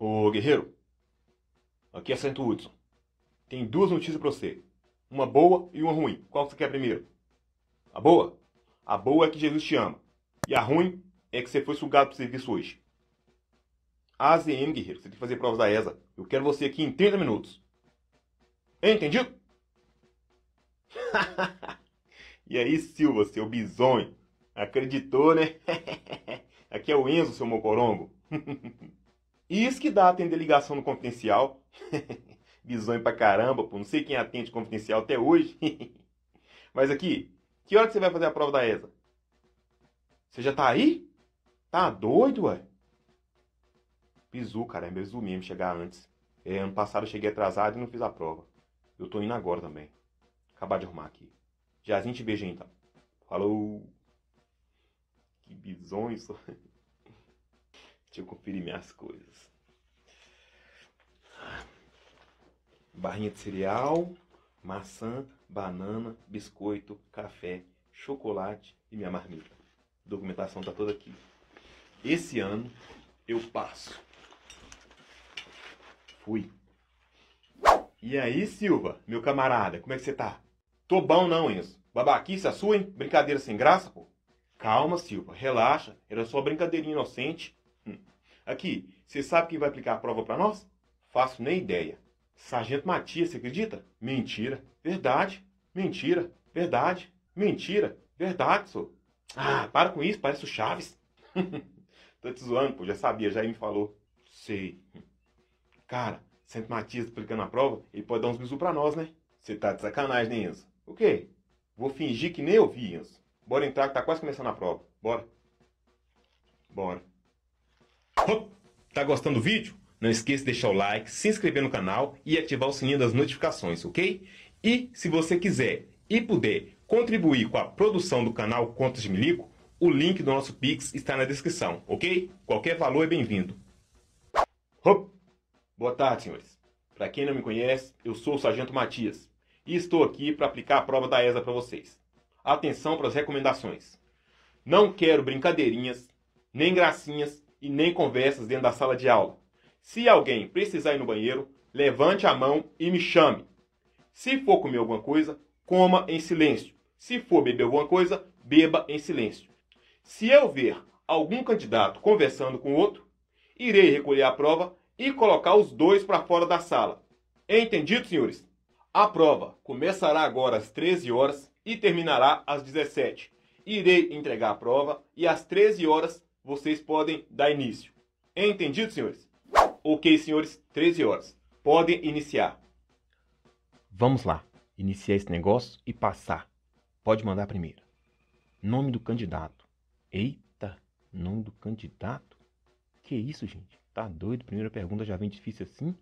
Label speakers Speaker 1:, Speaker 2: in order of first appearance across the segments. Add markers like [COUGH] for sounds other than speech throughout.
Speaker 1: Ô guerreiro, aqui é Santo Hudson. Tem duas notícias para você. Uma boa e uma ruim. Qual você quer primeiro? A boa? A boa é que Jesus te ama. E a ruim é que você foi sugado pro serviço hoje. AZM, guerreiro, você tem que fazer provas da ESA. Eu quero você aqui em 30 minutos. Entendido? [LAUGHS] e aí, Silva, seu bizonho? Acreditou, né? [LAUGHS] aqui é o Enzo, seu mocorongo. [LAUGHS] Isso que dá atender ligação no confidencial. [LAUGHS] Bizonho pra caramba, pô. Não sei quem atende confidencial até hoje. [LAUGHS] Mas aqui, que hora que você vai fazer a prova da ESA? Você já tá aí? Tá doido, ué? Bizu, cara, é bizu mesmo chegar antes. É, ano passado eu cheguei atrasado e não fiz a prova. Eu tô indo agora também. Acabar de arrumar aqui. Jazinho te beijinho então. Falou! Que bizonho isso. [LAUGHS] Deixa eu conferir minhas coisas. Barrinha de cereal, maçã, banana, biscoito, café, chocolate e minha marmita. A documentação tá toda aqui. Esse ano eu passo. Fui. E aí, Silva, meu camarada, como é que você tá? Tô bom não, Enzo. Babaquice a sua, hein? Brincadeira sem graça, pô. Calma, Silva, relaxa. Era só brincadeirinha inocente. Hum. Aqui, você sabe quem vai aplicar a prova para nós? Faço nem ideia. Sargento Matias, você acredita? Mentira. Verdade. Mentira. Verdade. Mentira. Verdade, senhor. Ah, para com isso, parece o Chaves. [LAUGHS] Tô te zoando, pô, já sabia, já me falou. Sei. Cara, Sargento Matias explicando a prova, ele pode dar uns bisu pra nós, né? Você tá de sacanagem, né, Enzo? O quê? Vou fingir que nem ouvi, Enzo. Bora entrar que tá quase começando a prova. Bora. Bora. Hum, tá gostando do vídeo? Não esqueça de deixar o like, se inscrever no canal e ativar o sininho das notificações, ok? E se você quiser e puder contribuir com a produção do canal Contas de Milico, o link do nosso Pix está na descrição, ok? Qualquer valor é bem-vindo. Hum, boa tarde, senhores. Para quem não me conhece, eu sou o Sargento Matias e estou aqui para aplicar a prova da ESA para vocês. Atenção para as recomendações. Não quero brincadeirinhas, nem gracinhas e nem conversas dentro da sala de aula. Se alguém precisar ir no banheiro, levante a mão e me chame. Se for comer alguma coisa, coma em silêncio. Se for beber alguma coisa, beba em silêncio. Se eu ver algum candidato conversando com outro, irei recolher a prova e colocar os dois para fora da sala. Entendido, senhores? A prova começará agora às 13 horas e terminará às 17. Irei entregar a prova e às 13 horas vocês podem dar início. Entendido, senhores? Ok, senhores, 13 horas. Podem iniciar. Vamos lá. Iniciar esse negócio e passar. Pode mandar primeiro. Nome do candidato. Eita, nome do candidato? Que isso, gente? Tá doido? Primeira pergunta já vem difícil assim?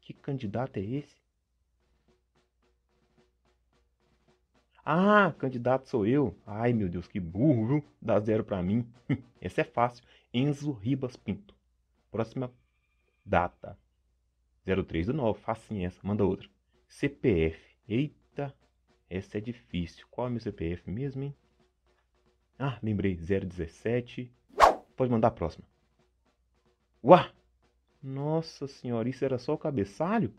Speaker 1: Que candidato é esse? Ah, candidato sou eu. Ai, meu Deus, que burro, viu? Dá zero para mim. [LAUGHS] Essa é fácil. Enzo Ribas Pinto. Próxima data. 03 do 9. Facinha essa. Manda outra. CPF. Eita, essa é difícil. Qual é meu CPF mesmo, hein? Ah, lembrei. 017. Pode mandar a próxima. Uá! Nossa senhora, isso era só o cabeçalho?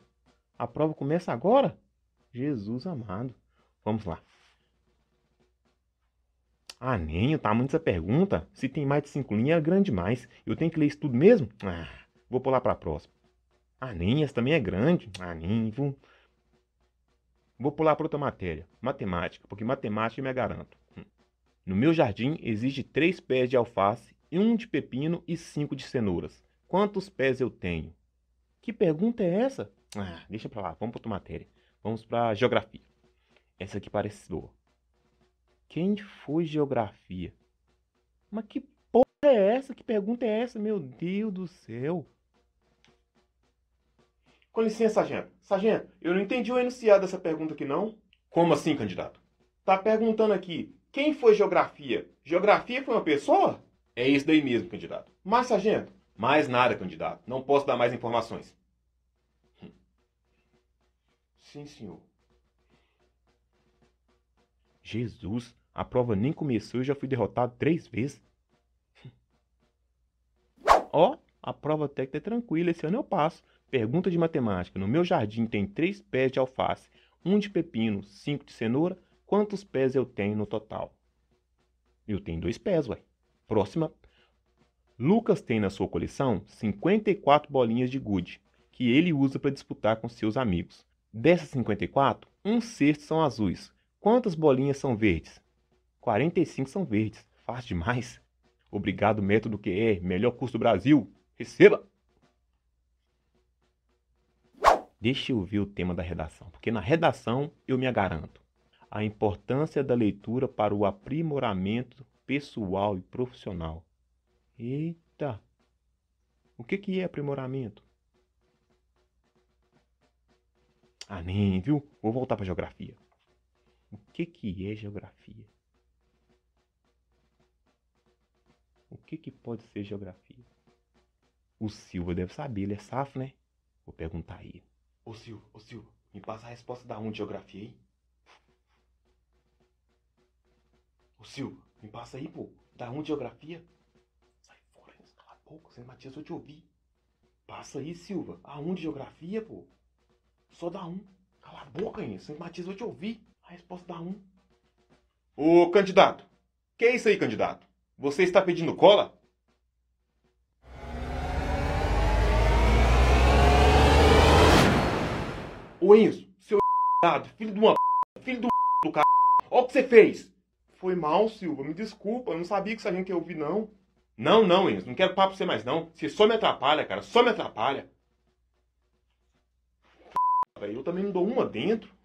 Speaker 1: A prova começa agora? Jesus amado. Vamos lá. Ah, o tá muita pergunta. Se tem mais de cinco linhas, é grande demais. Eu tenho que ler isso tudo mesmo? Ah, vou pular para a próxima. Ah, essa também é grande. Ah, vou... Vou pular para outra matéria, matemática, porque matemática eu me garanto. Hum. No meu jardim existe três pés de alface, um de pepino e cinco de cenouras. Quantos pés eu tenho? Que pergunta é essa? Ah, deixa para lá, vamos para outra matéria. Vamos para geografia. Essa aqui parece boa. Quem foi geografia? Mas que porra é essa? Que pergunta é essa? Meu Deus do céu! Com licença, sargento. Sargento, eu não entendi o enunciado dessa pergunta aqui, não. Como assim, candidato? Tá perguntando aqui, quem foi geografia? Geografia foi uma pessoa? É isso daí mesmo, candidato. Mas, sargento? Mais nada, candidato. Não posso dar mais informações. Sim, senhor. Jesus, a prova nem começou e já fui derrotado três vezes. Ó, oh, a prova técnica é tranquila, esse ano eu passo. Pergunta de matemática: No meu jardim tem três pés de alface, um de pepino, cinco de cenoura. Quantos pés eu tenho no total? Eu tenho dois pés, ué. Próxima. Lucas tem na sua coleção 54 bolinhas de gude, que ele usa para disputar com seus amigos. Dessas 54, um sexto são azuis, Quantas bolinhas são verdes? 45 são verdes. Fácil demais. Obrigado, método QR. Melhor curso do Brasil. Receba! Deixa eu ver o tema da redação, porque na redação eu me garanto. A importância da leitura para o aprimoramento pessoal e profissional. Eita! O que, que é aprimoramento? Ah, nem, viu? Vou voltar para geografia. O que, que é geografia? O que, que pode ser geografia? O Silva deve saber, ele é safo, né? Vou perguntar aí. Ô Silva, ô Silva, me passa a resposta da 1 de geografia aí. Ô Silva, me passa aí, pô, da 1 de geografia. Sai fora, cala a boca, Senhor Matias, eu te ouvi. Passa aí, Silva, a 1 de geografia, pô. Só dá um. Cala a boca, hein? Senhor Matias, eu te ouvi. A resposta dá um. Ô candidato, que é isso aí, candidato? Você está pedindo cola? Ô Enzo, seu [LAUGHS] filho de uma [LAUGHS] filho do [LAUGHS] do cara, olha o que você fez. Foi mal, Silva, me desculpa, eu não sabia que você a que eu ouvir, não. Não, não, Enzo, não quero papo pra você mais, não. Você só me atrapalha, cara, só me atrapalha. Eu também não dou uma dentro.